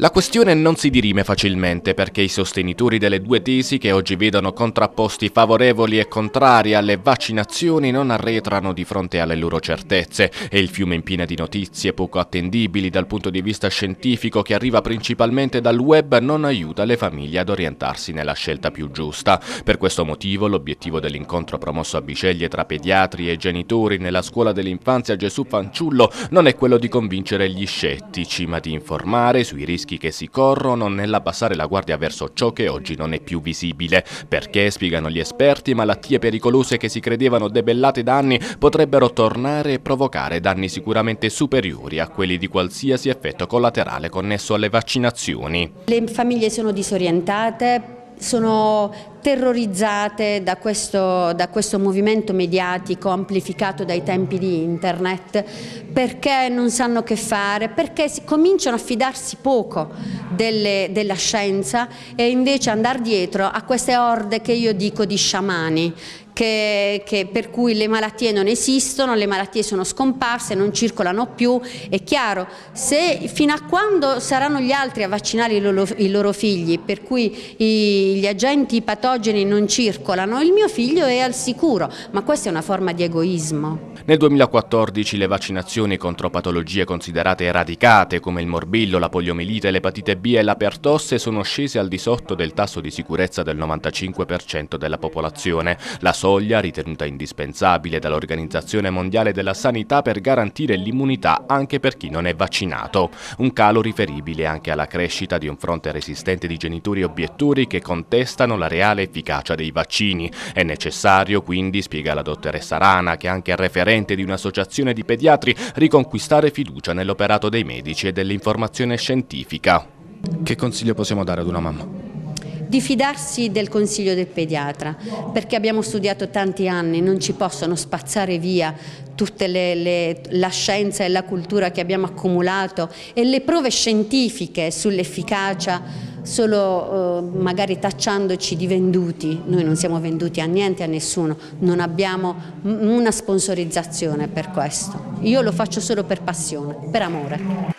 La questione non si dirime facilmente perché i sostenitori delle due tesi che oggi vedono contrapposti favorevoli e contrari alle vaccinazioni non arretrano di fronte alle loro certezze e il fiume in piena di notizie poco attendibili dal punto di vista scientifico che arriva principalmente dal web non aiuta le famiglie ad orientarsi nella scelta più giusta. Per questo motivo l'obiettivo dell'incontro promosso a Biceglie tra pediatri e genitori nella scuola dell'infanzia Gesù Fanciullo non è quello di convincere gli scettici ma di informare sui rischi rischi che si corrono nell'abbassare la guardia verso ciò che oggi non è più visibile, perché, spiegano gli esperti, malattie pericolose che si credevano debellate da anni potrebbero tornare e provocare danni sicuramente superiori a quelli di qualsiasi effetto collaterale connesso alle vaccinazioni. Le famiglie sono disorientate sono terrorizzate da questo, da questo, movimento mediatico amplificato dai tempi di internet perché non sanno che fare, perché si, cominciano a fidarsi poco delle, della scienza e invece andare dietro a queste orde che io dico di sciamani che, che per cui le malattie non esistono, le malattie sono scomparse, non circolano più, è chiaro, se fino a quando saranno gli altri a vaccinare i loro, i loro figli, per cui i, gli agenti patogeni non circolano, il mio figlio è al sicuro, ma questa è una forma di egoismo. Nel 2014 le vaccinazioni contro patologie considerate eradicate come il morbillo, la poliomielite, l'epatite B e la pertosse sono scese al di sotto del tasso di sicurezza del 95% della popolazione. La sola soglia ritenuta indispensabile dall'Organizzazione Mondiale della Sanità per garantire l'immunità anche per chi non è vaccinato. Un calo riferibile anche alla crescita di un fronte resistente di genitori obiettori che contestano la reale efficacia dei vaccini. È necessario quindi, spiega la dottoressa Rana, che anche è referente di un'associazione di pediatri, riconquistare fiducia nell'operato dei medici e dell'informazione scientifica. Che consiglio possiamo dare ad una mamma? di fidarsi del consiglio del pediatra, perché abbiamo studiato tanti anni, non ci possono spazzare via tutta la scienza e la cultura che abbiamo accumulato e le prove scientifiche sull'efficacia solo eh, magari tacciandoci di venduti, noi non siamo venduti a niente, a nessuno, non abbiamo una sponsorizzazione per questo, io lo faccio solo per passione, per amore.